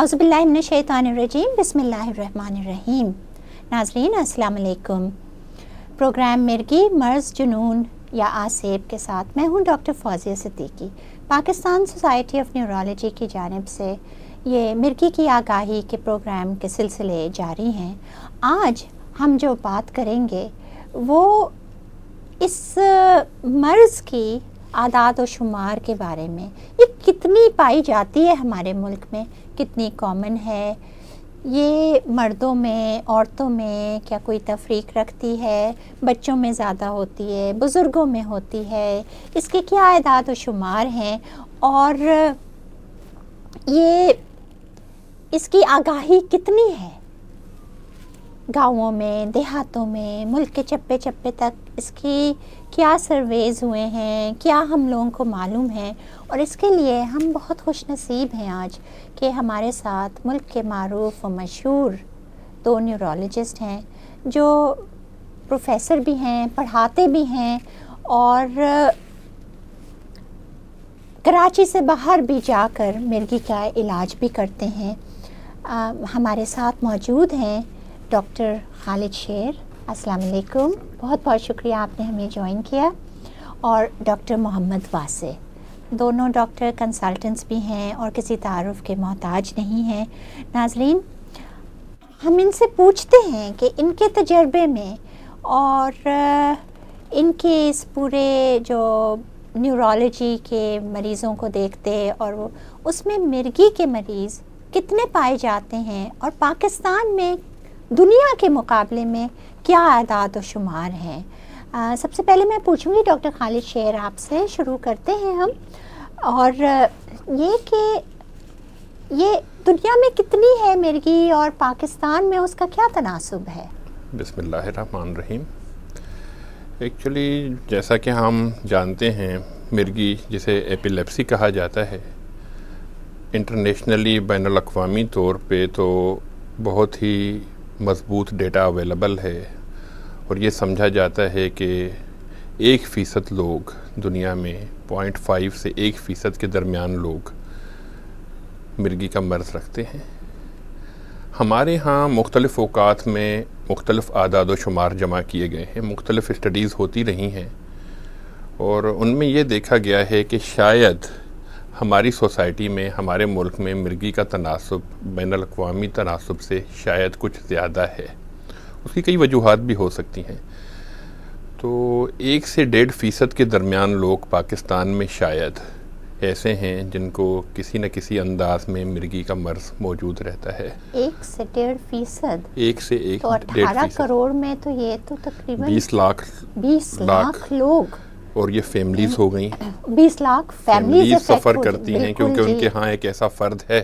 अज़बिल्लाशैतानरजीम बसमीम नाजरीन असलकुम प्रोग्राम मिर्गी मर्ज़ जुनून या आसेब के साथ मैं हूँ doctor Fauzia Siddiqui Pakistan society of neurology की जानब से ये मिर्गी की आगाही के प्रोग्राम के सिलसिले जारी हैं आज हम जो बात करेंगे वो इस मर्ज़ की आदाद व शुमार के बारे में ये कितनी पाई जाती है हमारे मुल्क में कितनी कॉमन है ये मर्दों में औरतों में क्या कोई तफरीक रखती है बच्चों में ज़्यादा होती है बुज़ुर्गों में होती है इसके क्या आदाद व शुमार हैं और ये इसकी आगाही कितनी है गाँवों में देहातों में मुल्क के चप्पे चप्पे तक इसकी क्या सर्वेज़ हुए हैं क्या हम लोगों को मालूम है और इसके लिए हम बहुत खुश नसीब हैं आज कि हमारे साथ मुल्क के मरूफ व मशहूर दो न्यूरोलॉजिस्ट हैं जो प्रोफेसर भी हैं पढ़ाते भी हैं और कराची से बाहर भी जाकर मिर्गी का इलाज भी करते हैं आ, हमारे साथ मौजूद हैं डॉक्टर खालिद शेर अस्सलाम वालेकुम बहुत बहुत शुक्रिया आपने हमें ज्वाइन किया और डॉक्टर मोहम्मद वासे दोनों डॉक्टर कंसल्टेंट्स भी हैं और किसी तारफ़ के मोहताज नहीं हैं नाजरीन हम इनसे पूछते हैं कि इनके तजर्बे में और इनके इस पूरे जो न्यूरोलॉजी के मरीज़ों को देखते और वो उसमें मिर्गी के मरीज़ कितने पाए जाते हैं और पाकिस्तान में दुनिया के मुकाबले में क्या आदाद व शुमार हैं आ, सबसे पहले मैं पूछूंगी डॉक्टर खालिद शेर आपसे शुरू करते हैं हम और ये कि ये दुनिया में कितनी है मिर्गी और पाकिस्तान में उसका क्या तनासब है बसमान रहीम एक्चुअली जैसा कि हम जानते हैं मिर्गी जिसे एपिलेप्सी कहा जाता है इंटरनेशनली बैन अवी तौर पे तो बहुत ही मज़बूत डेटा अवेलेबल है और ये समझा जाता है कि एक फ़ीसद लोग दुनिया में पॉइंट फाइव से एक फ़ीसद के दरमियान लोग मिर्गी का मर्ज़ रखते हैं हमारे यहाँ मुख्तलिफ़ अवकात में मुख्तलिफ़ आदाद शुमार जमा किए गए हैं मुख्तलिफ़ स्टडीज़ होती रही हैं और उनमें यह देखा गया है कि शायद हमारी सोसाइटी में हमारे मुल्क में मिर्गी का तनासब बैन अवी तनासब से शायद कुछ ज़्यादा है उसकी कई वजूहत भी हो सकती हैं तो एक से डेढ़ फ़ीसद के दरमियान लोग पाकिस्तान में शायद ऐसे हैं जिनको किसी न किसी अंदाज में मिर्गी का मर्ज मौजूद रहता है एक से डेढ़ फीसद एक से एक तो करोड़ में तो ये तो तकरीबन बीस लाख बीस लाख, लाख लोग और ये फैमिलीज हो गई बीस लाख फैमिलीज सफ़र करती हैं क्योंकि उनके यहाँ एक ऐसा फ़र्द है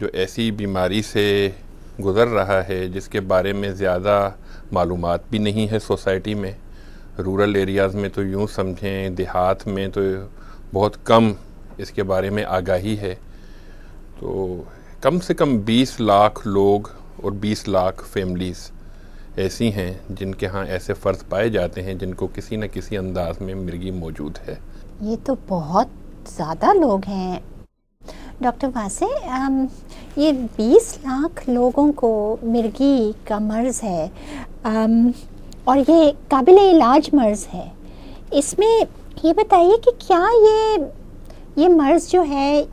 जो ऐसी बीमारी से गुज़र रहा है जिसके बारे में ज़्यादा मालूम भी नहीं है सोसाइटी में रूरल एरियाज़ में तो यूँ समझें देहात में तो बहुत कम इसके बारे में आगाही है तो कम से कम 20 लाख लोग और 20 लाख फैमिलीज़ ऐसी हैं जिनके यहाँ ऐसे फ़र्ज पाए जाते हैं जिनको किसी न किसी अंदाज में मिर्गी मौजूद है ये तो बहुत ज़्यादा लोग हैं डॉक्टर वासे ये 20 लाख लोगों को मिर्गी का मर्ज़ है आम, और ये काबिल इलाज मर्ज़ है इसमें ये बताइए कि क्या ये ये मर्ज़ जो है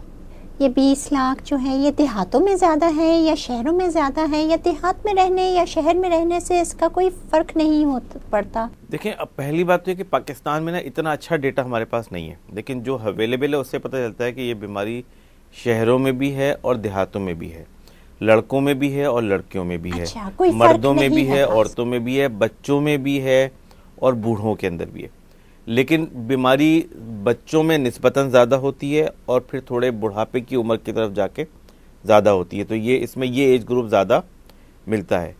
ये बीस लाख जो है ये देहातों में ज़्यादा है या शहरों में ज़्यादा है या देहात में रहने या शहर में रहने से इसका कोई फ़र्क नहीं हो पड़ता देखें अब पहली बात तो है कि पाकिस्तान में ना इतना अच्छा डेटा हमारे पास नहीं है लेकिन जो अवेलेबल है उससे पता चलता है कि ये बीमारी शहरों में भी है और देहातों में भी है लड़कों में भी है और लड़कियों में भी अच्छा, है मर्दों में भी है औरतों में भी है बच्चों में भी है और बूढ़ों के अंदर भी है लेकिन बीमारी बच्चों में नस्बता ज़्यादा होती है और फिर थोड़े बुढ़ापे की उम्र की तरफ जाके ज़्यादा होती है तो ये इसमें ये एज ग्रुप ज़्यादा मिलता है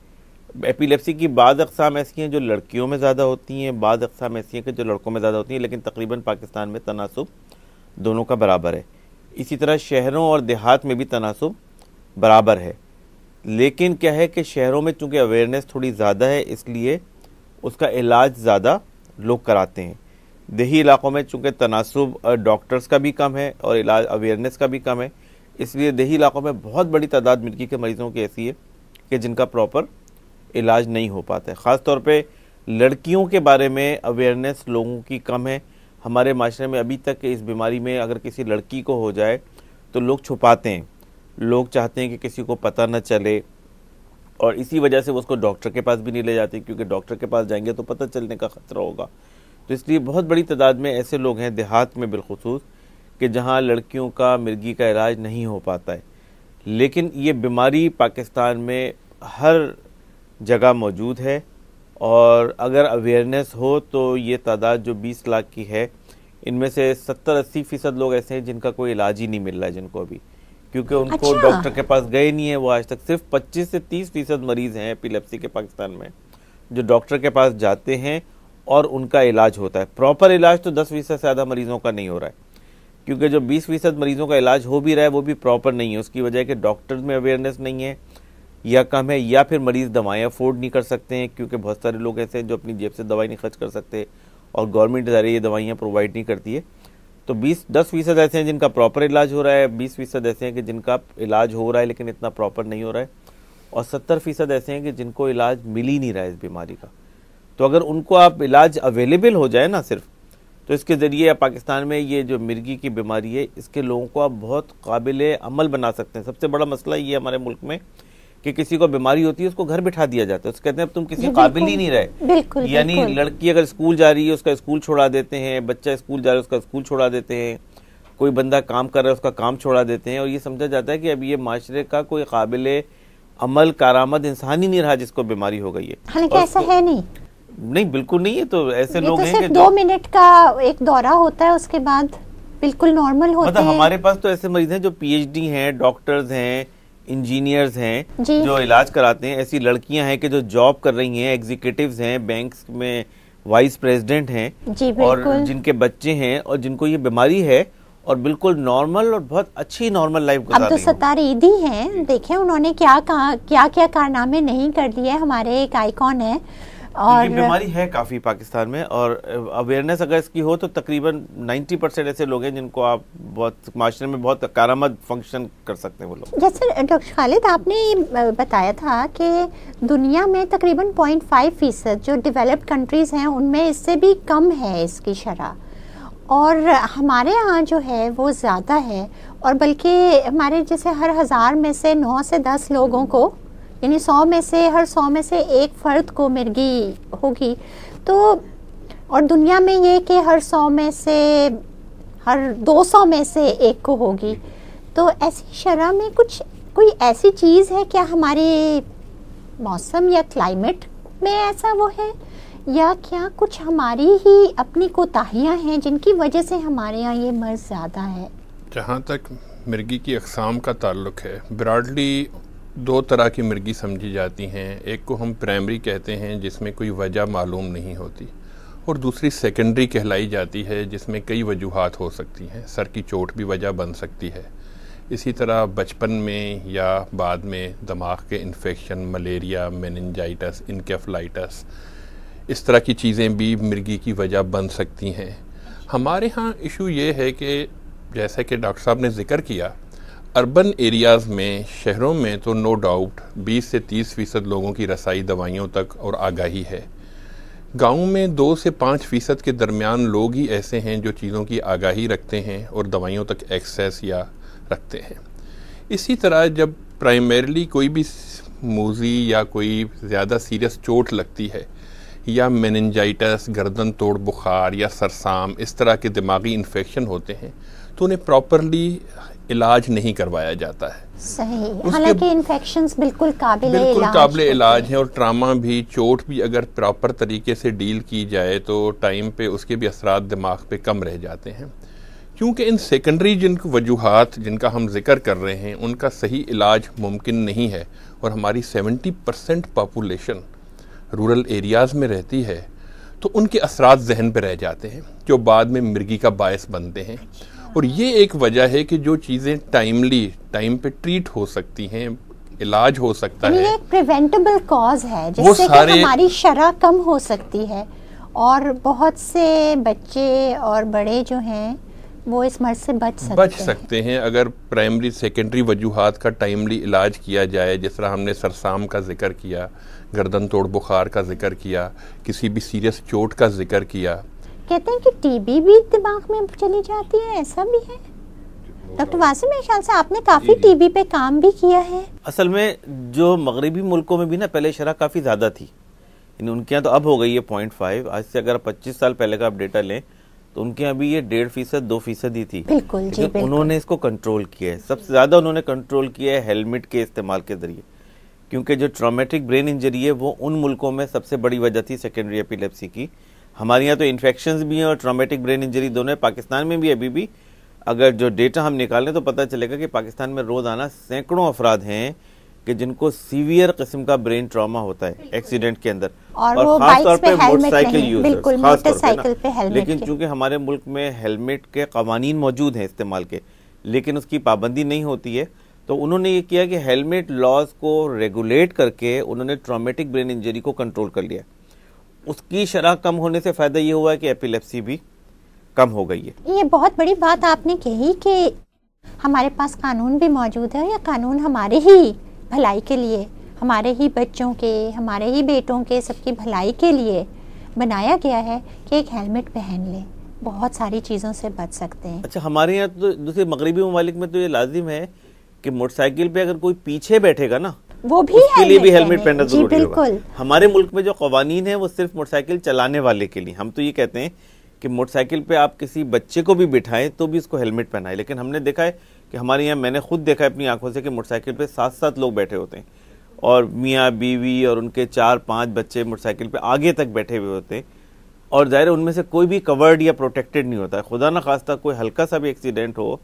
एपिलेप्सी की बाद अकसाम ऐसी हैं जो लड़कियों में ज़्यादा होती हैं बाद अकसाम ऐसी हैं कि जो लड़कों में ज़्यादा होती हैं लेकिन तकरीबन पाकिस्तान में तनासब दोनों का बराबर है इसी तरह शहरों और देहात में भी तनासब बराबर है लेकिन क्या है कि शहरों में चूँकि अवेयरनेस थोड़ी ज़्यादा है इसलिए उसका इलाज ज़्यादा लोग कराते हैं देही इलाकों में चूँकि तनासब डॉक्टर्स का भी कम है और इलाज अवेयरनेस का भी कम है इसलिए दही इलाकों में बहुत बड़ी तादाद मिर्गी के मरीज़ों की ऐसी है कि जिनका प्रॉपर इलाज नहीं हो पाता है ख़ास तौर पर लड़कियों के बारे में अवेयरनेस लोगों की कम है हमारे माशरे में अभी तक इस बीमारी में अगर किसी लड़की को हो जाए तो लोग छुपाते हैं लोग चाहते हैं कि किसी को पता न चले और इसी वजह से वो उसको डॉक्टर के पास भी नहीं ले जाते क्योंकि डॉक्टर के पास जाएंगे तो पता चलने का ख़तरा होगा तो इसलिए बहुत बड़ी तादाद में ऐसे लोग हैं देहात में बिलखसूस कि जहाँ लड़कियों का मिर्गी का इलाज नहीं हो पाता है लेकिन ये बीमारी पाकिस्तान में हर जगह मौजूद है और अगर अवेयरनेस हो तो ये तादाद जो 20 लाख की है इनमें से 70-80 फ़ीसद लोग ऐसे हैं जिनका कोई इलाज ही नहीं मिल रहा है जिनको अभी क्योंकि उनको अच्छा। डॉक्टर के पास गए नहीं है वो आज तक सिर्फ 25 से 30 फीसद मरीज हैं पिलेप्सी के पाकिस्तान में जो डॉक्टर के पास जाते हैं और उनका इलाज होता है प्रॉपर इलाज तो दस फीसद से ज़्यादा मरीजों का नहीं हो रहा है क्योंकि जो बीस फीसद मरीजों का इलाज हो भी रहा है वो भी प्रॉपर नहीं है उसकी वजह कि डॉक्टर्स में अवेयरनेस नहीं है या कम है या फिर मरीज़ दवाएँ अफोर्ड नहीं कर सकते हैं क्योंकि बहुत सारे लोग ऐसे हैं जो अपनी जेब से दवाई नहीं खर्च कर सकते और गवर्नमेंट इदारे ये दवाइयाँ प्रोवाइड नहीं करती है तो बीस दस फीसद ऐसे हैं जिनका प्रॉपर इलाज हो रहा है बीस फीसद ऐसे हैं कि जिनका इलाज हो रहा है लेकिन इतना प्रॉपर नहीं हो रहा है और सत्तर फीसद ऐसे हैं कि जिनको इलाज मिल ही नहीं रहा है इस बीमारी का तो अगर उनको आप इलाज अवेलेबल हो जाए ना सिर्फ तो इसके ज़रिए आप पाकिस्तान में ये जो मिर्गी की बीमारी है इसके लोगों को आप बहुत काबिल अमल बना सकते हैं सबसे बड़ा मसला ये हमारे मुल्क में कि किसी को बीमारी होती है उसको घर बिठा दिया जाता है उसको कहते हैं अब तुम किसी काबिल ही नहीं रहे यानी लड़की अगर स्कूल जा रही है उसका स्कूल छोड़ा देते हैं बच्चा स्कूल जा रहा है उसका स्कूल छोड़ा देते हैं कोई बंदा काम कर रहा है उसका काम छोड़ा देते हैं और ये समझा जाता है कि अब ये माशरे का कोई काबिल अमल कारामद इंसान ही नहीं रहा जिसको बीमारी हो गई है हालांकि ऐसा है नहीं नहीं बिल्कुल नहीं है तो ऐसे लोग तो हैं कि दो मिनट का एक दौरा होता है उसके बाद बिल्कुल नॉर्मल होते मतलब हैं हमारे पास तो ऐसे मरीज हैं जो पीएचडी हैं डॉक्टर्स हैं इंजीनियर्स हैं जो इलाज कराते हैं ऐसी लड़कियां हैं कि जो जॉब कर रही हैं एग्जीक्यूटिव हैं बैंक्स में वाइस प्रेसिडेंट हैं और जिनके बच्चे हैं और जिनको ये बीमारी है और बिल्कुल नॉर्मल और बहुत अच्छी नॉर्मल लाइफ अब तो सतार ईदी हैं देखें उन्होंने क्या कहा क्या क्या कारनामे नहीं कर लिए हमारे एक आइकॉन है और बीमारी है काफ़ी पाकिस्तान में और अवेयरनेस अगर इसकी हो तो तकरीबन 90 परसेंट ऐसे लोग हैं जिनको आप बहुत माशरे में बहुत कारामद फंक्शन कर सकते हैं वो लोग जैसे डॉक्टर खालिद आपने बताया था कि दुनिया में तकरीबन पॉइंट फाइव फ़ीसद जो डेवलप्ड कंट्रीज़ हैं उनमें इससे भी कम है इसकी शरह और हमारे यहाँ जो है वो ज़्यादा है और बल्कि हमारे जैसे हर हज़ार में से नौ से दस लोगों को यानी सौ में से हर सौ में से एक फ़र्द को मिर्गी होगी तो और दुनिया में ये कि हर सौ में से हर दो सौ में से एक को होगी तो ऐसी शरह में कुछ कोई ऐसी चीज़ है क्या हमारे मौसम या क्लाइमेट में ऐसा वो है या क्या कुछ हमारी ही अपनी कोताहियाँ हैं जिनकी वजह से हमारे यहाँ ये मर्ज़ ज़्यादा है जहाँ तक मिर्गी की अकसाम का ताल्लुक है ब्राडली दो तरह की मिर्गी समझी जाती हैं एक को हम प्राइमरी कहते हैं जिसमें कोई वजह मालूम नहीं होती और दूसरी सेकेंडरी कहलाई जाती है जिसमें कई वजूहत हो सकती हैं सर की चोट भी वजह बन सकती है इसी तरह बचपन में या बाद में दिमाग के इन्फेक्शन मलेरिया मेनजाइटस इनकेफलाइटस इस तरह की चीज़ें भी मिर्गी की वजह बन सकती हैं हमारे यहाँ इशू ये है कि जैसे कि डॉक्टर साहब ने ज़िक्र किया अर्बन एरियाज़ में शहरों में तो नो डाउट 20 से 30 फ़ीसद लोगों की रसाई दवाइयों तक और आगाही है गाँव में दो से पाँच फ़ीसद के दरमियान लोग ही ऐसे हैं जो चीज़ों की आगाही रखते हैं और दवाइयों तक एक्सेस या रखते हैं इसी तरह जब प्राइमरली कोई भी मोजी या कोई ज़्यादा सीरियस चोट लगती है या मेनजाइटस गर्दन तोड़ बुखार या सरसाम इस तरह के दिमागी इन्फेक्शन होते हैं तो उन्हें प्रॉपरली इलाज नहीं करवाया जाता है सही हालांकि इन्फेक्शन बिल्कुल काबिल बिल्कुल काबिल इलाज है और ट्रामा भी चोट भी अगर प्रॉपर तरीके से डील की जाए तो टाइम पे उसके भी असरा दिमाग पे कम रह जाते हैं क्योंकि इन सेकेंडरी जिन वजूहत जिनका हम जिक्र कर रहे हैं उनका सही इलाज मुमकिन नहीं है और हमारी 70 परसेंट पापुलेशन रूरल एरियाज़ में रहती है तो उनके असरा जहन पर रह जाते हैं जो बाद में मिर्गी का बायस बनते हैं और ये एक वजह है कि जो चीज़ें टाइमली टाइम पे ट्रीट हो सकती हैं इलाज हो सकता है ये प्रिवेंटेबल कॉज है जिससे कि हमारी शरा कम हो सकती है और बहुत से बच्चे और बड़े जो हैं वो इस मर्ज से बच सकते बच सकते हैं, हैं अगर प्राइमरी सेकेंडरी वजूहत का टाइमली इलाज किया जाए जिस तरह हमने सरसाम का जिक्र किया गर्दन तोड़ बुखार का जिक्र किया किसी भी सीरियस चोट का जिक्र किया कहते हैं कि टीबी भी दिमाग में चली जाती है ऐसा भी है डॉक्टर हाँ। वासिम मेरे ख्याल से आपने काफ़ी टीबी पे काम भी किया है असल में जो मगरबी मुल्कों में भी ना पहले शरह काफ़ी ज़्यादा थी इन उनके यहाँ तो अब हो गई है पॉइंट फाइव आज से अगर पच्चीस साल पहले का आप डेटा लें तो उनके यहाँ भी ये डेढ़ फीसद दो फीसद ही थी बिल्कुल जी बिल्कुल। उन्होंने इसको कंट्रोल किया है सबसे ज़्यादा उन्होंने कंट्रोल किया है हेलमेट के इस्तेमाल के ज़रिए क्योंकि जो ट्रामेटिक ब्रेन इंजरी है वो उन मुल्कों में सबसे बड़ी वजह थी सेकेंडरी एपिलेप्सी की हमारे यहाँ तो इन्फेक्शन भी हैं और ट्रामेटिक ब्रेन इंजरी दोनों है पाकिस्तान में भी अभी भी अगर जो डेटा हम निकालें तो पता चलेगा कि पाकिस्तान में रोज़ाना सैकड़ों अफराद हैं कि जिनको सीवियर किस्म का ब्रेन ट्रॉमा होता है एक्सीडेंट के अंदर और, और खास तौर मोटरसाइकिल यूज खास तौर लेकिन चूंकि हमारे मुल्क में हेलमेट के कवानीन मौजूद हैं इस्तेमाल के लेकिन उसकी पाबंदी नहीं होती है तो उन्होंने ये किया कि हेलमेट लॉज को रेगुलेट करके उन्होंने ट्रामेटिक ब्रेन इंजरी को कंट्रोल कर लिया उसकी शराह कम होने से फ़ायदा ये हुआ है कि एपिलेप्सी भी कम हो गई है ये बहुत बड़ी बात आपने कही कि हमारे पास कानून भी मौजूद है या कानून हमारे ही भलाई के लिए हमारे ही बच्चों के हमारे ही बेटों के सबकी भलाई के लिए बनाया गया है कि एक हेलमेट पहन लें बहुत सारी चीज़ों से बच सकते हैं अच्छा हमारे यहाँ तो दूसरे मगरबी ममालिक में तो ये लाजिम है कि मोटरसाइकिल पे अगर कोई पीछे बैठेगा ना वो भी उसके लिए भी हेलमेट पहनना जरूरी होगा हमारे मुल्क में जो कवानीन है वो सिर्फ मोटरसाइकिल चलाने वाले के लिए हम तो ये कहते हैं कि मोटरसाइकिल पे आप किसी बच्चे को भी बिठाएं तो भी उसको हेलमेट पहनाए लेकिन हमने देखा है कि हमारे यहाँ मैंने खुद देखा है अपनी आंखों से कि मोटरसाइकिल पे सात सात लोग बैठे होते हैं और मियाँ बीवी और उनके चार पांच बच्चे मोटरसाइकिल पे आगे तक बैठे हुए होते हैं और ज़ाहिर उनमें से कोई भी कवर्ड या प्रोटेक्टेड नहीं होता है खुदा ना खास्ता कोई हल्का सा भी एक्सीडेंट हो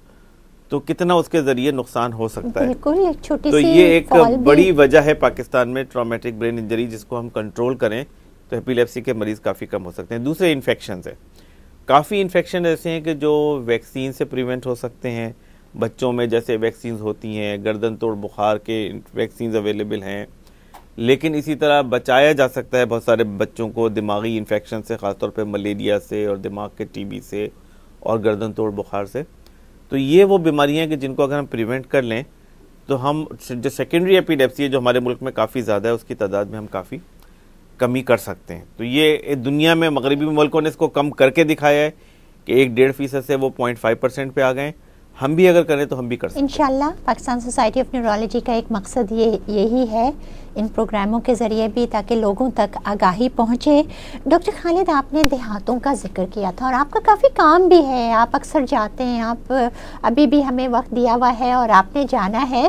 तो कितना उसके जरिए नुकसान हो सकता है बिल्कुल एक छोटी तो ये एक बड़ी वजह है पाकिस्तान में ट्रामेटिक ब्रेन इंजरी जिसको हम कंट्रोल करें तो एपिलेप्सी के मरीज काफ़ी कम हो सकते हैं दूसरे इन्फेक्शन है काफ़ी इन्फेक्शन ऐसे हैं कि जो वैक्सीन से प्रिवेंट हो सकते हैं बच्चों में जैसे वैक्सीन होती हैं गर्दन तोड़ बुखार के वैक्सीन अवेलेबल हैं लेकिन इसी तरह बचाया जा सकता है बहुत सारे बच्चों को दिमागी इन्फेक्शन से ख़ासतौर पर मलेरिया से और दिमाग के टीबी से और गर्दन तोड़ बुखार से तो ये वो बीमारियाँ कि जिनको अगर हम प्रिवेंट कर लें तो हम जो सेकेंडरी एपिडेप्सी है जो हमारे मुल्क में काफ़ी ज़्यादा है उसकी तादाद में हम काफ़ी कमी कर सकते हैं तो ये दुनिया में मगरबी मुल्कों ने इसको कम करके दिखाया है कि एक डेढ़ फीसद से वो पॉइंट फाइव परसेंट पर आ गए हम भी अगर करें तो हम भी कर सकते हैं इनशाला पाकिस्तान सोसाइटी ऑफ न्यूरोलॉजी का एक मकसद ये यही है इन प्रोग्रामों के ज़रिए भी ताकि लोगों तक आगाही पहुँचे डॉक्टर खालिद आपने देहातों का जिक्र किया था और आपका काफ़ी काम भी है आप अक्सर जाते हैं आप अभी भी हमें वक्त दिया हुआ है और आपने जाना है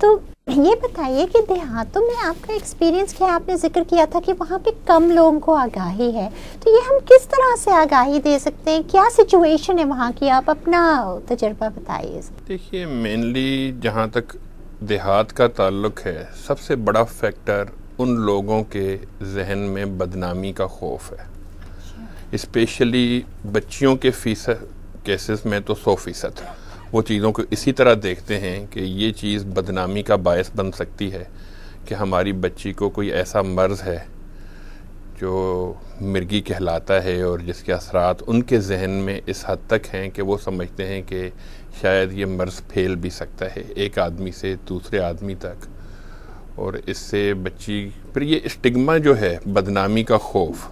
तो ये बताइए कि देहातों में आपका एक्सपीरियंस क्या आपने जिक्र किया था कि वहाँ पे कम लोगों को आगाही है तो ये हम किस तरह से आगाही दे सकते हैं क्या सिचुएशन है वहाँ की आप अपना तजर्बा बताइए देखिए मेनली जहाँ तक देहात का ताल्लुक है सबसे बड़ा फैक्टर उन लोगों के जहन में बदनामी का खौफ है इस्पेशली अच्छा। बच्चियों के फीस केसेस में तो सौ फीसद है वो चीज़ों को इसी तरह देखते हैं कि ये चीज़ बदनामी का बायस बन सकती है कि हमारी बच्ची को कोई ऐसा मर्ज़ है जो मिर्गी कहलाता है और जिसके असरात उनके जहन में इस हद तक हैं कि वो समझते हैं कि शायद ये मर्ज़ फैल भी सकता है एक आदमी से दूसरे आदमी तक और इससे बच्ची फिर ये स्टिग्मा जो है बदनामी का खौफ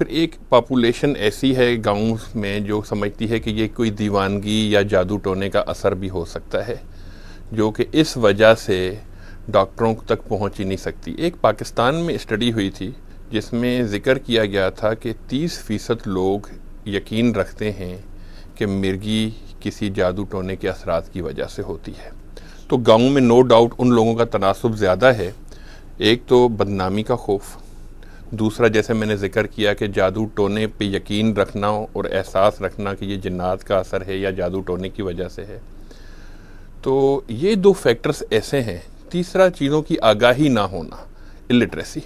फिर एक पॉपुलेशन ऐसी है गाँव में जो समझती है कि ये कोई दीवानगी या जादू टोने का असर भी हो सकता है जो कि इस वजह से डॉक्टरों तक पहुंच ही नहीं सकती एक पाकिस्तान में स्टडी हुई थी जिसमें ज़िक्र किया गया था कि 30 फ़ीसद लोग यकीन रखते हैं कि मिर्गी किसी जादू टोने के असरात की वजह से होती है तो गाँव में नो डाउट उन लोगों का तनासब ज़्यादा है एक तो बदनामी का खौफ दूसरा जैसे मैंने जिक्र किया कि जादू टोने पे यकीन रखना और एहसास रखना कि ये जन्नात का असर है या जादू टोने की वजह से है तो ये दो फैक्टर्स ऐसे हैं तीसरा चीज़ों की आगाही ना होना इलिटरेसी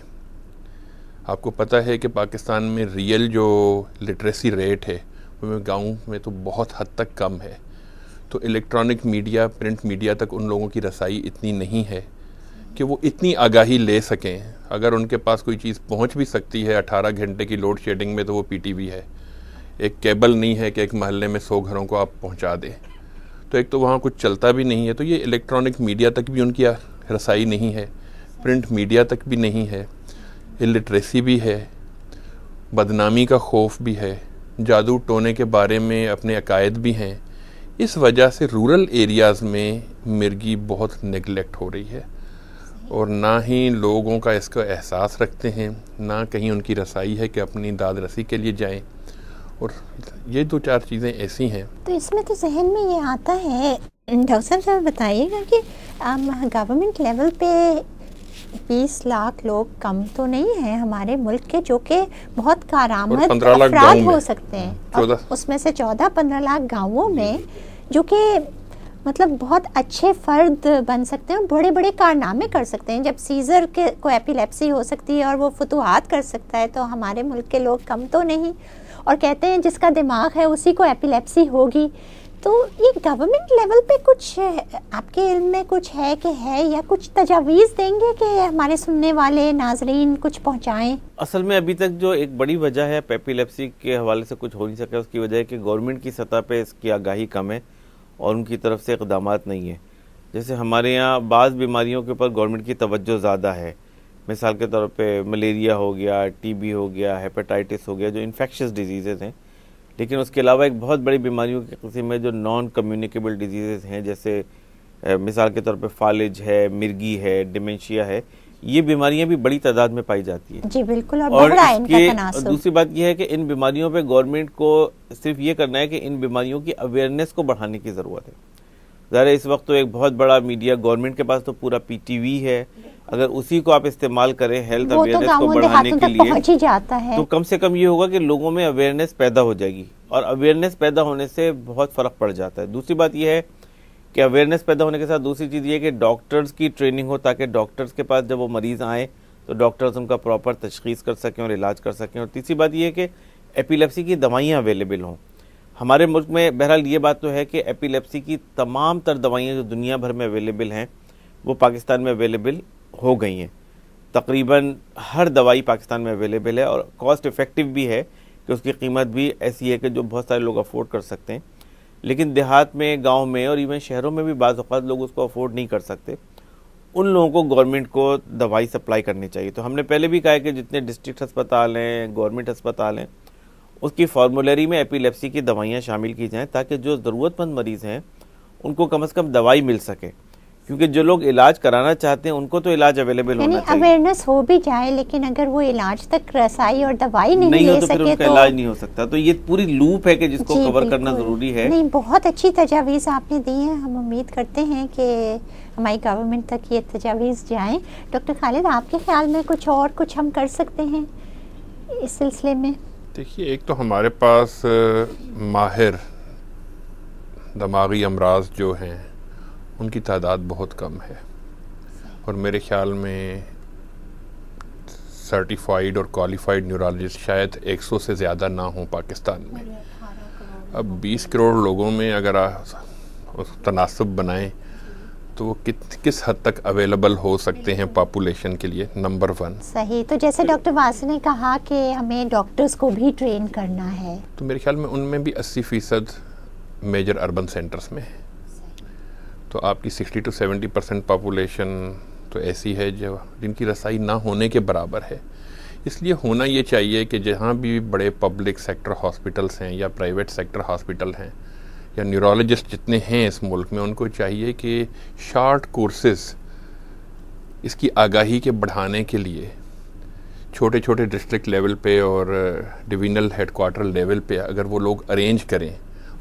आपको पता है कि पाकिस्तान में रियल जो लिटरेसी रेट है वो गाँव में तो बहुत हद तक कम है तो इलेक्ट्रॉनिक मीडिया प्रिंट मीडिया तक उन लोगों की रसाई इतनी नहीं है कि वो इतनी आगाही ले सकें अगर उनके पास कोई चीज़ पहुंच भी सकती है 18 घंटे की लोड शेडिंग में तो वो पीटीवी है एक केबल नहीं है कि एक महल्ले में सौ घरों को आप पहुंचा दें तो एक तो वहाँ कुछ चलता भी नहीं है तो ये इलेक्ट्रॉनिक मीडिया तक भी उनकी रसाई नहीं है प्रिंट मीडिया तक भी नहीं है इलिटरेसी भी है बदनामी का खौफ भी है जादू टोने के बारे में अपने अकायद भी हैं इस वजह से रूरल एरियाज़ में मिर्गी बहुत निगलेक्ट हो रही है और ना ही लोगों का इसका एहसास रखते हैं ना कहीं उनकी रसाई है कि अपनी दाद रसी के लिए जाएं और ये दो चार चीज़ें ऐसी हैं तो इसमें तो जहन में ये आता है डॉक्टर साहब बताइएगा कि गवर्नमेंट लेवल पे 20 लाख लोग कम तो नहीं है हमारे मुल्क के जो कि बहुत कारामद अफराद हो सकते हैं उसमें से 14-15 लाख गांवों में जो कि मतलब बहुत अच्छे फ़र्द बन सकते हैं और बड़े बड़े कारनामे कर सकते हैं जब सीज़र के को एपिलेप्सी हो सकती है और वो फतूहत कर सकता है तो हमारे मुल्क के लोग कम तो नहीं और कहते हैं जिसका दिमाग है उसी को एपिलेप्सी होगी तो ये गवर्नमेंट लेवल पे कुछ आपके इल्म में कुछ है कि है या कुछ तजावीज़ देंगे कि हमारे सुनने वाले नाजरीन कुछ पहुँचाएँ असल में अभी तक जो एक बड़ी वजह है पेपीलेप्सी के हवाले से कुछ हो नहीं सका उसकी वजह है कि गवर्नमेंट की सतह पर इसकी आगाही कम है और उनकी तरफ से इकदाम नहीं है जैसे हमारे यहाँ बाज़ बीमारियों के ऊपर गवर्नमेंट की तवज्जो ज़्यादा है मिसाल के तौर पे मलेरिया हो गया टीबी हो गया हेपेटाइटिस हो गया जो इन्फेक्शस डिजीज़ेज़ हैं लेकिन उसके अलावा एक बहुत बड़ी बीमारियों की किस्म है जो नॉन कम्युनिकेबल डिजीज़ हैं जैसे मिसाल के तौर पे फालिज है मिर्गी है डिमेंशिया है ये बीमारियां भी बड़ी तादाद में पाई जाती है जी बिल्कुल और, और इसके दूसरी बात यह है कि इन बीमारियों पे गवर्नमेंट को सिर्फ ये करना है कि इन बीमारियों की अवेयरनेस को बढ़ाने की ज़रूरत है ज़रा इस वक्त तो एक बहुत बड़ा मीडिया गवर्नमेंट के पास तो पूरा पीटीवी है अगर उसी को आप इस्तेमाल करें हेल्थ अवेयरनेस तो को बढ़ाने के लिए जाता है तो कम से कम ये होगा कि लोगों में अवेयरनेस पैदा हो जाएगी और अवेयरनेस पैदा होने से बहुत फ़र्क पड़ जाता है दूसरी बात यह है कि अवेयरनेस पैदा होने के साथ दूसरी चीज़ ये कि डॉक्टर्स की ट्रेनिंग हो ताकि डॉक्टर्स के पास जब वो मरीज़ आएँ तो डॉक्टर्स उनका प्रॉपर तशखीस कर सकें और इलाज कर सकें और तीसरी बात यह कि एपिलेप्सी की दवाइयाँ अवेलेबल हों हमारे मुल्क में बहरहाल ये बात तो है कि एपिलेप्सी की तमाम तर दवाइयाँ जो दुनिया भर में अवेलेबल हैं वो पाकिस्तान में अवेलेबल हो गई हैं तकरीबन हर दवाई पाकिस्तान में अवेलेबल है और कॉस्ट इफ़ेक्टिव भी है कि उसकी कीमत भी ऐसी है कि जो बहुत सारे लोग अफोर्ड कर सकते हैं लेकिन देहात में गांव में और इवन शहरों में भी बाज़ात लोग उसको अफोर्ड नहीं कर सकते उन लोगों को गवर्नमेंट को दवाई सप्लाई करनी चाहिए तो हमने पहले भी कहा है कि जितने डिस्ट्रिक्ट अस्पताल हैं गवर्नमेंट अस्पताल हैं उसकी फार्मूलरी में एपिलेप्सी की दवाइयाँ शामिल की जाएँ ताकि जो ज़रूरतमंद मरीज़ हैं उनको कम अज़ कम दवाई मिल सके क्योंकि जो लोग इलाज कराना चाहते हैं उनको तो इलाज अवेलेबल होना चाहिए अवेयरनेस हो भी जाए लेकिन अगर वो इलाज तक रसाई और दवाई नहीं, नहीं ले तो सके तो उनका इलाज नहीं हो सकता तो ये पूरी लूप है कि जिसको कवर करना जरूरी है नहीं बहुत अच्छी तजावीज़ आपने दी है हम उम्मीद करते हैं कि हमारी गवर्नमेंट तक ये तजावीज़ जाए डॉक्टर खालिद आपके ख्याल में कुछ और कुछ हम कर सकते हैं इस सिलसिले में देखिए एक तो हमारे पास माहिर दमागी अमराज जो हैं उनकी तादाद बहुत कम है और मेरे ख्याल में सर्टिफाइड और क्वालिफाइड न्यूरोलॉजिस्ट शायद 100 से ज़्यादा ना हों पाकिस्तान में अब 20 करोड़ लोगों में अगर तनासब बनाएं तो वो कित किस हद तक अवेलेबल हो सकते हैं पॉपुलेशन के लिए नंबर वन सही तो जैसे तो डॉक्टर वासु ने कहा कि हमें डॉक्टर्स को भी ट्रेन करना है तो मेरे ख्याल में उनमें भी 80 फीसद मेजर अर्बन सेंटर्स में है तो आपकी 60 टू 70 परसेंट पॉपुलेशन तो ऐसी है जो जिनकी रसाई ना होने के बराबर है इसलिए होना ये चाहिए कि जहाँ भी बड़े पब्लिक सेक्टर हॉस्पिटल्स हैं या प्राइवेट सेक्टर हॉस्पिटल हैं या न्यूरोलॉजिस्ट जितने हैं इस मुल्क में उनको चाहिए कि शॉर्ट कोर्सेज इसकी आगाही के बढ़ाने के लिए छोटे छोटे डिस्ट्रिक्ट लेवल पे और डिवीजनल हेड क्वार्टर लेवल पे अगर वो लोग अरेंज करें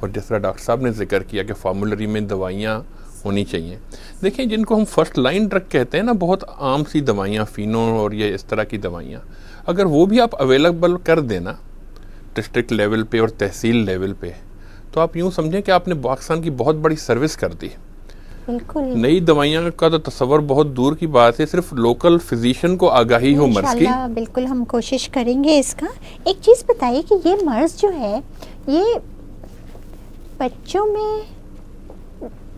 और जिस तरह डॉक्टर साहब ने जिक्र किया कि फार्मूलरी में दवाइयाँ होनी चाहिए देखें जिनको हम फर्स्ट लाइन ड्रग कहते हैं ना बहुत आम सी दवाइयाँ फिनो और ये इस तरह की दवाइयाँ अगर वो भी आप अवेलेबल कर देना डिस्ट्रिक्ट लेवल पे और तहसील लेवल पे तो आप यूँ समझें कि आपने पाकिस्तान की बहुत बड़ी सर्विस कर दी बिल्कुल नई दवाइयाँ का तो तस्वर बहुत दूर की बात है सिर्फ लोकल फिजिशियन को आगाही हो मर्ज की बिल्कुल हम कोशिश करेंगे इसका एक चीज़ बताइए कि ये मर्ज जो है ये बच्चों में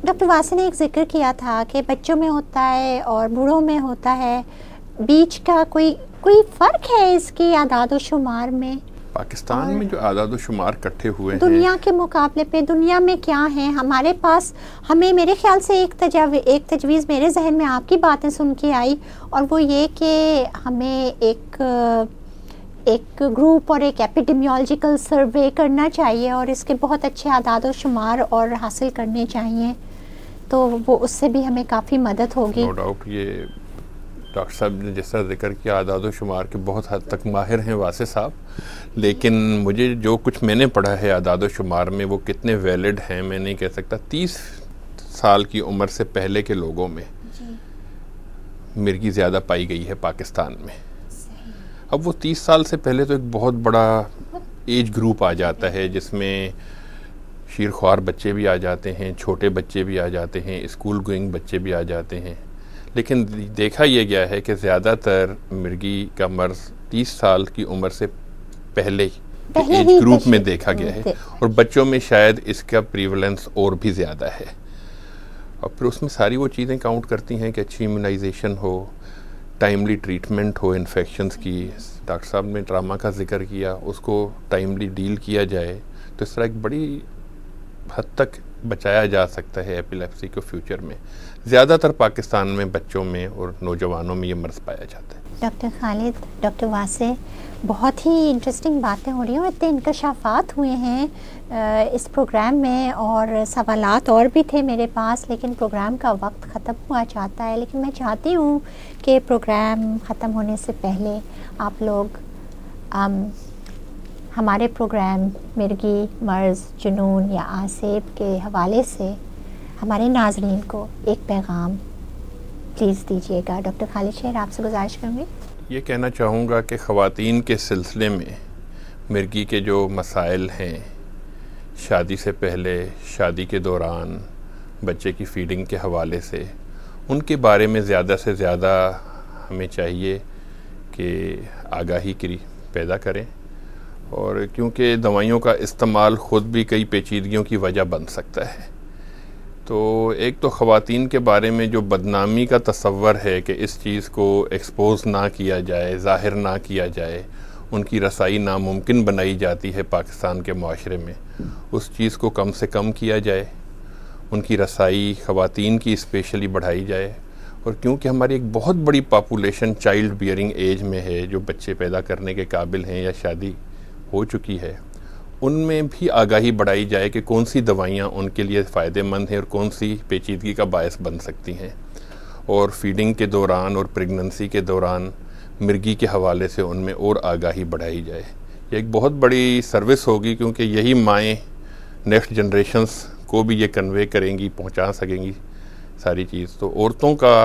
डॉक्टर वासी ने एक जिक्र किया था कि बच्चों में होता है और बूढ़ों में होता है बीच का कोई कोई फ़र्क है इसकी आदाद व शुमार में पाकिस्तान में जो आदाद शुमार इकट्ठे हुए दुनिया के मुकाबले पे दुनिया में क्या है हमारे पास हमें मेरे ख्याल से एक तजावी एक तजवीज़ मेरे जहन में आपकी बातें सुन के आई और वो ये कि हमें एक एक ग्रुप और एक एपिडेमियोलॉजिकल सर्वे करना चाहिए और इसके बहुत अच्छे आदाद शुमार और हासिल करने चाहिए तो वो उससे भी हमें काफ़ी मदद होगी नो डाउट ये डॉक्टर साहब ने जैसा जिक्र किया आदाद शुमार के बहुत हद तक माहिर हैं वासे साहब लेकिन मुझे जो कुछ मैंने पढ़ा है आदाद शुमार में वो कितने वैलिड हैं मैं नहीं कह सकता तीस साल की उम्र से पहले के लोगों में मिर्गी ज़्यादा पाई गई है पाकिस्तान में अब वो तीस साल से पहले तो एक बहुत बड़ा एज ग्रुप आ जाता है जिसमें शीरख्वार बच्चे भी आ जाते हैं छोटे बच्चे भी आ जाते हैं स्कूल गोइंग बच्चे भी आ जाते हैं लेकिन देखा यह गया है कि ज़्यादातर मिर्गी का मर्ज तीस साल की उम्र से पहले एज ग्रुप में देखा गया है और बच्चों में शायद इसका प्रीवलेंस और भी ज़्यादा है और फिर उसमें सारी वो चीज़ें काउंट करती हैं कि अच्छी इम्यूनाइजेशन हो टाइमली ट्रीटमेंट हो इन्फेक्शन की डॉक्टर साहब ने ट्रामा का जिक्र किया उसको टाइमली डील किया जाए तो इस तरह एक बड़ी हद तक बचाया जा सकता है एपिलेप्सी को फ्यूचर में ज़्यादातर पाकिस्तान में बच्चों में और नौजवानों में ये मर्ज़ पाया जाता है डॉक्टर खालिद डॉक्टर वासे बहुत ही इंटरेस्टिंग बातें हो रही हैं इतने इंकशाफात हुए हैं इस प्रोग्राम में और सवाल और भी थे मेरे पास लेकिन प्रोग्राम का वक्त ख़त्म हुआ चाहता है लेकिन मैं चाहती हूँ कि प्रोग्राम ख़त्म होने से पहले आप लोग आम, हमारे प्रोग्राम मिर्गी मर्ज़ जुनून या आसेब के हवाले से हमारे नाजरन को एक पैगाम प्लीज़ दीजिएगा डॉक्टर खालिद शेर आपसे गुजारिश करूँगी ये कहना चाहूँगा कि ख़वातीन के सिलसिले में मिर्गी के जो मसाइल हैं शादी से पहले शादी के दौरान बच्चे की फीडिंग के हवाले से उनके बारे में ज़्यादा से ज़्यादा हमें चाहिए कि आगाही की पैदा करें और क्योंकि दवाइयों का इस्तेमाल ख़ुद भी कई पेचीदगियों की वजह बन सकता है तो एक तो ख़वान के बारे में जो बदनामी का तस्वर है कि इस चीज़ को एक्सपोज ना किया जाए ज़ाहिर ना किया जाए उनकी रसाई नामुमकिन बनाई जाती है पाकिस्तान के माशरे में उस चीज़ को कम से कम किया जाए उनकी रसाई ख़वान की स्पेशली बढ़ाई जाए और क्योंकि हमारी एक बहुत बड़ी पापुलेशन चाइल्ड बियरिंग एज में है जो बच्चे पैदा करने के काबिल हैं या शादी हो चुकी है उनमें भी आगाही बढ़ाई जाए कि कौन सी दवाइयाँ उनके लिए फ़ायदेमंद हैं और कौन सी पेचीदगी का बायस बन सकती हैं और फीडिंग के दौरान और प्रेगनेंसी के दौरान मिर्गी के हवाले से उनमें और आगाही बढ़ाई जाए ये एक बहुत बड़ी सर्विस होगी क्योंकि यही माएँ नेक्स्ट जनरेशन्स को भी ये कन्वे करेंगी पहुँचा सकेंगी सारी चीज़ तो औरतों का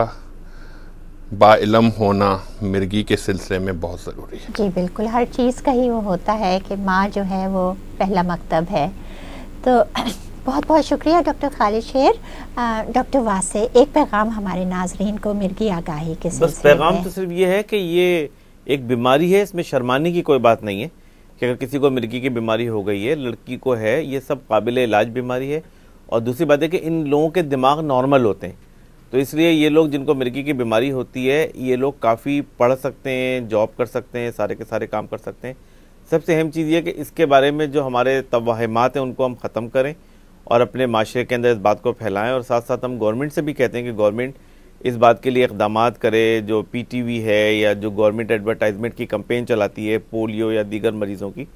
बाम होना मिर्गी के सिलसिले में बहुत ज़रूरी है जी बिल्कुल हर चीज़ का ही वो होता है कि माँ जो है वो पहला मकतब है तो बहुत बहुत शुक्रिया डॉक्टर खालिद शेर डॉक्टर वासे एक पैगाम हमारे नाजरीन को मिर्गी आगाही के बस पैगाम तो सिर्फ ये है कि ये एक बीमारी है इसमें शर्माने की कोई बात नहीं है कि अगर किसी को मिर्गी की बीमारी हो गई है लड़की को है ये सब काबिल इलाज बीमारी है और दूसरी बात है कि इन लोगों के दिमाग नॉर्मल होते हैं तो इसलिए ये लोग जिनको मिर्गी की बीमारी होती है ये लोग काफ़ी पढ़ सकते हैं जॉब कर सकते हैं सारे के सारे काम कर सकते हैं सबसे अहम चीज़ ये कि इसके बारे में जो हमारे तोहमात हैं उनको हम ख़त्म करें और अपने माशरे के अंदर इस बात को फैलाएं और साथ साथ हम गवर्नमेंट से भी कहते हैं कि गवर्नमेंट इस बात के लिए इकदाम करे जो वी है या जो गवर्नमेंट एडवर्टाइजमेंट की कंपेन चलाती है पोलियो या दीगर मरीज़ों की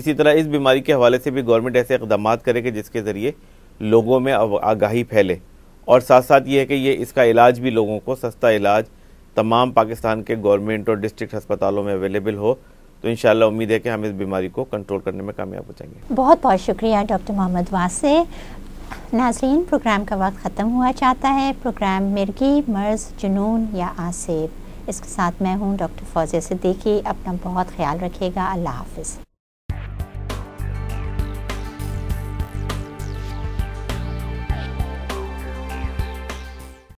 इसी तरह इस बीमारी के हवाले से भी गवर्नमेंट ऐसे इकदाम करे कि जिसके ज़रिए लोगों में आगाही फैले और साथ साथ ये है कि ये इसका इलाज भी लोगों को सस्ता इलाज तमाम पाकिस्तान के गवर्नमेंट और डिस्ट्रिक्ट अस्पतालों में अवेलेबल हो तो इन उम्मीद है कि हम इस बीमारी को कंट्रोल करने में कामयाब हो जाएंगे बहुत बहुत शुक्रिया डॉक्टर मोहम्मद वासे नाजरीन प्रोग्राम का वक्त ख़त्म हुआ चाहता है प्रोग्राम मिर्गी मर्ज़ जुनून या आसेब इसके साथ मैं हूँ डॉक्टर फौजिया सिद्दीकी अपना बहुत ख्याल रखिएगा अल्लाह हाफिज़